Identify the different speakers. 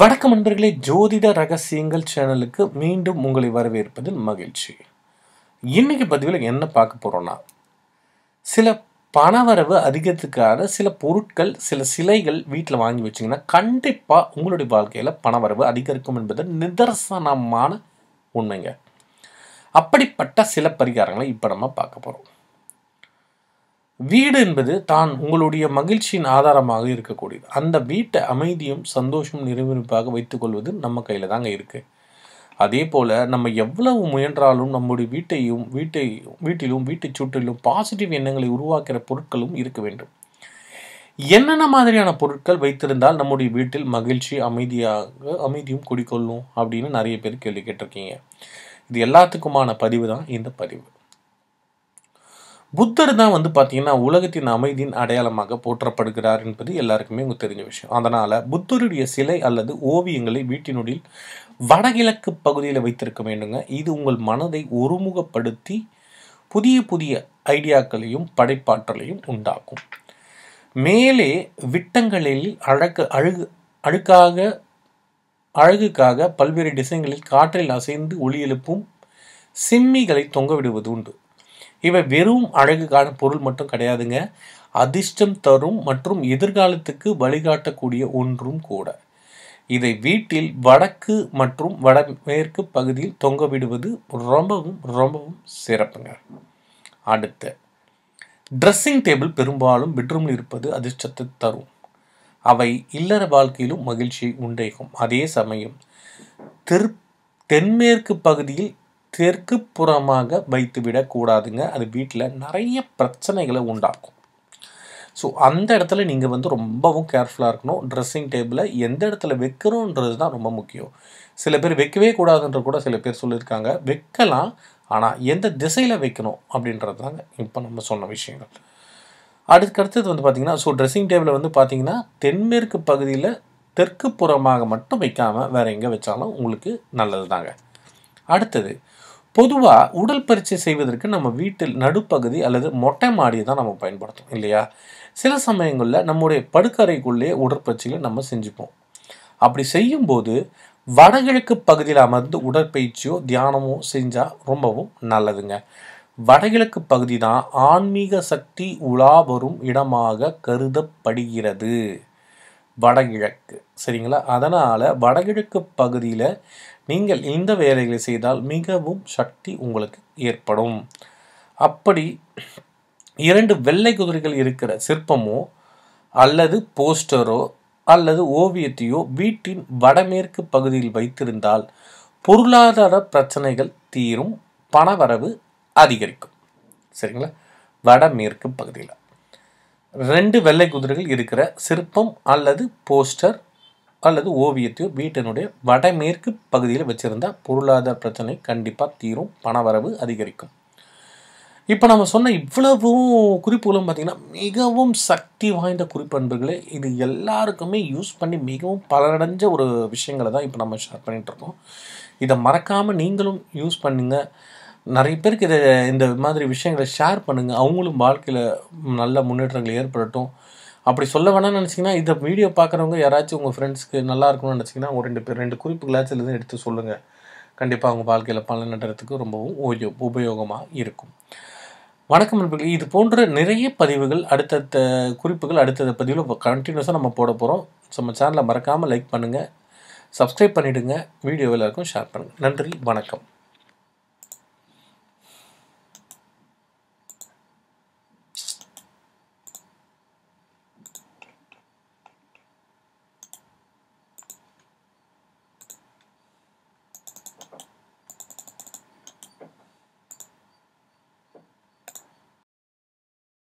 Speaker 1: வணக்கம் நண்பர்களே ஜோதிட ரகசியங்கள் சேனலுக்கு மீண்டும் உங்களை வரவேற்பதில் மகிழ்ச்சி இன்னைக்கு பதிவில் என்ன பார்க்க போகிறோன்னா சில பணவரவு அதிகத்துக்கான சில பொருட்கள் சில சிலைகள் வீட்டில் வாங்கி வச்சிங்கன்னா கண்டிப்பாக உங்களுடைய வாழ்க்கையில் பணவரவு அதிகரிக்கும் என்பது நிதர்சனமான உண்மைங்க அப்படிப்பட்ட சில பரிகாரங்களை இப்போ நம்ம பார்க்க போகிறோம் வீடு என்பது தான் உங்களுடைய மகிழ்ச்சியின் ஆதாரமாக இருக்கக்கூடியது அந்த வீட்டை அமைதியும் சந்தோஷம் நிரூபிப்பாக வைத்துக்கொள்வது நம்ம கையில் தாங்க இருக்குது அதே போல் நம்ம எவ்வளவு முயன்றாலும் நம்முடைய வீட்டையும் வீட்டை வீட்டிலும் வீட்டை சுற்றிலும் பாசிட்டிவ் எண்ணங்களை உருவாக்குகிற பொருட்களும் இருக்க வேண்டும் என்னென்ன மாதிரியான பொருட்கள் வைத்திருந்தால் நம்முடைய வீட்டில் மகிழ்ச்சி அமைதியாக அமைதியும் குடிக்கொள்ளும் அப்படின்னு நிறைய பேர் கேள்வி கேட்டிருக்கீங்க இது எல்லாத்துக்குமான பதிவு தான் இந்த பதிவு புத்தர் தான் வந்து பார்த்திங்கன்னா உலகத்தின் அமைதியின் அடையாளமாக போற்றப்படுகிறார் என்பது எல்லாருக்குமே உங்களுக்கு தெரிஞ்ச விஷயம் அதனால் புத்தருடைய சிலை அல்லது ஓவியங்களை வீட்டினுடில் வடகிழக்கு பகுதியில் வைத்திருக்க வேண்டுங்க இது உங்கள் மனதை ஒருமுகப்படுத்தி புதிய புதிய ஐடியாக்களையும் படைப்பாற்றலையும் உண்டாக்கும் மேலே விட்டங்களில் அழகு அழகு அழுக்காக அழகுக்காக பல்வேறு டிசைன்களில் காற்றில் அசைந்து ஒளி எழுப்பும் சிம்மிகளை தொங்க விடுவது உண்டு இவை வெறும் அழகுக்கான பொருள் மட்டும் கிடையாதுங்க அதிர்ஷ்டம் தரும் மற்றும் எதிர்காலத்துக்கு வழிகாட்டக்கூடிய ஒன்றும் கூட இதை வீட்டில் வடக்கு மற்றும் வடமேற்கு பகுதியில் தொங்க விடுவது ரொம்பவும் ரொம்பவும் சிறப்புங்க அடுத்த ட்ரெஸ்ஸிங் டேபிள் பெரும்பாலும் பெட்ரூமில் இருப்பது அதிர்ஷ்டத்தை தரும் அவை இல்லற வாழ்க்கையிலும் மகிழ்ச்சியை உண்டேகும் அதே சமயம் தெரு தென்மேற்கு பகுதியில் தெற்கு புறமாக வைத்து விடக்கூடாதுங்க அது வீட்டில் நிறைய பிரச்சனைகளை உண்டாக்கும் ஸோ அந்த இடத்துல நீங்கள் வந்து ரொம்பவும் கேர்ஃபுல்லாக இருக்கணும் ட்ரெஸ்ஸிங் டேபிளை எந்த இடத்துல வைக்கிறோன்றது தான் ரொம்ப முக்கியம் சில பேர் வைக்கவே கூடாதுன்ற கூட சில பேர் சொல்லியிருக்காங்க வைக்கலாம் ஆனால் எந்த திசையில் வைக்கணும் அப்படின்றது தாங்க இப்போ நம்ம சொன்ன விஷயங்கள் அடுத்தடுத்தது வந்து பார்த்திங்கன்னா ஸோ ட்ரெஸ்ஸிங் டேபிளை வந்து பார்த்திங்கன்னா தென்மேற்கு பகுதியில் தெற்கு புறமாக மட்டும் வைக்காமல் வேறு எங்கே வச்சாலும் உங்களுக்கு நல்லது தாங்க அடுத்தது பொதுவாக உடல் பரீட்சை செய்வதற்கு நம்ம வீட்டில் நடுப்பகுதி அல்லது மொட்டை மாடியை தான் நம்ம பயன்படுத்தும் இல்லையா சில சமயங்களில் நம்முடைய படுக்கறைக்குள்ளேயே உடற்பயிற்சிகளை நம்ம செஞ்சுப்போம் அப்படி செய்யும்போது வடகிழக்கு பகுதியில் அமர்ந்து உடற்பயிற்சியோ தியானமோ செஞ்சால் ரொம்பவும் நல்லதுங்க வடகிழக்கு பகுதி தான் ஆன்மீக சக்தி உலா வரும் இடமாக கருதப்படுகிறது வடகிழக்கு சரிங்களா அதனால் வடகிழக்கு பகுதியில் நீங்கள் இந்த வேலைகளை செய்தால் மிகவும் சக்தி உங்களுக்கு ஏற்படும் அப்படி இரண்டு வெள்ளை குதிரைகள் இருக்கிற சிற்பமோ அல்லது போஸ்டரோ அல்லது ஓவியத்தையோ வீட்டின் வடமேற்கு பகுதியில் வைத்திருந்தால் பொருளாதார பிரச்சனைகள் தீரும் பணவரவு அதிகரிக்கும் சரிங்களா வடமேற்கு பகுதியில் ரெண்டு வெள்ளை குதிரைகள் இருக்கிற சிற்பம் அல்லது போஸ்டர் அல்லது ஓவியத்தையோ வீட்டினுடைய வடமேற்கு பகுதியில் வச்சுருந்தா பொருளாதார பிரச்சனை கண்டிப்பாக தீரும் பணவரவு அதிகரிக்கும் இப்போ நம்ம சொன்ன இவ்வளவும் குறிப்புகளும் பார்த்திங்கன்னா மிகவும் சக்தி வாய்ந்த குறிப்பன்புகளே இது எல்லாருக்குமே யூஸ் பண்ணி மிகவும் பலனடைஞ்ச ஒரு விஷயங்களை தான் இப்போ நம்ம ஷேர் பண்ணிகிட்ருக்கோம் இதை மறக்காமல் நீங்களும் யூஸ் பண்ணுங்கள் நிறைய பேருக்கு இதை இந்த மாதிரி விஷயங்களை ஷேர் பண்ணுங்கள் அவங்களும் வாழ்க்கையில் நல்ல முன்னேற்றங்கள் ஏற்படட்டும் அப்படி சொல்ல வேணாம்னு நினச்சிங்கன்னா இந்த வீடியோ பார்க்குறவங்க யாராச்சும் உங்கள் ஃப்ரெண்ட்ஸ்க்கு நல்லா இருக்கணும்னு நினச்சிங்கன்னா ஒரு ரெண்டு பேர் ரெண்டு குறிப்புகளாச்சும் இருந்து எடுத்து சொல்லுங்கள் கண்டிப்பாக அவங்க வாழ்க்கையில் பலனடுறதுக்கு நடுறதுக்கு ரொம்பவும் உபயோகமாக இருக்கும் வணக்கம் நண்பர்கள் இது போன்ற நிறைய பதிவுகள் அடுத்தடுத்த குறிப்புகள் அடுத்த பதிவில் இப்போ கண்டினியூஸாக நம்ம போட போகிறோம் நம்ம சேனலை மறக்காமல் லைக் பண்ணுங்கள் சப்ஸ்கிரைப் பண்ணிவிடுங்க வீடியோ எல்லாருக்கும் ஷேர் பண்ணுங்கள் நன்றி வணக்கம்